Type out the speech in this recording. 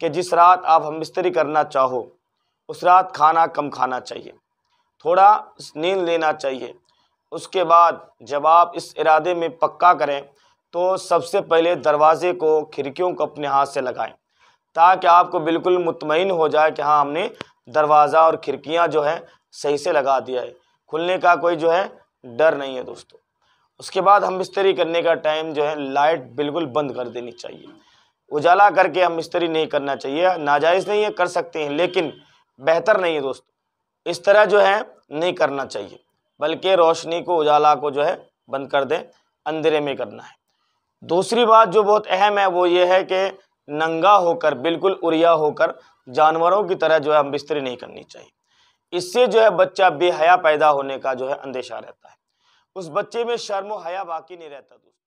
कि जिस रात आप हम बिस्तरी करना चाहो उस रात खाना कम खाना चाहिए थोड़ा नींद लेना चाहिए उसके बाद जब आप इस इरादे में पक्का करें तो सबसे पहले दरवाज़े को खिड़कियों को अपने हाथ से लगाएं ताकि आपको बिल्कुल मुतमिन हो जाए कि हाँ हमने दरवाज़ा और खिड़कियाँ जो है सही से लगा दिया है खुलने का कोई जो है डर नहीं है दोस्तों उसके बाद हम बिस्तरी करने का टाइम जो है लाइट बिल्कुल बंद कर देनी चाहिए उजाला करके हम मिस्त्री नहीं करना चाहिए नाजायज़ नहीं है कर सकते हैं लेकिन बेहतर नहीं है दोस्तों इस तरह जो है नहीं करना चाहिए बल्कि रोशनी को उजाला को जो है बंद कर दें अंधेरे में करना है दूसरी बात जो बहुत अहम है वो ये है कि नंगा होकर बिल्कुल उरिया होकर जानवरों की तरह जो है हम बिस्तरी नहीं करनी चाहिए इससे जो है बच्चा बेहया पैदा होने का जो है अंदेशा रहता है उस बच्चे में शर्म हया बाकी नहीं रहता दोस्तों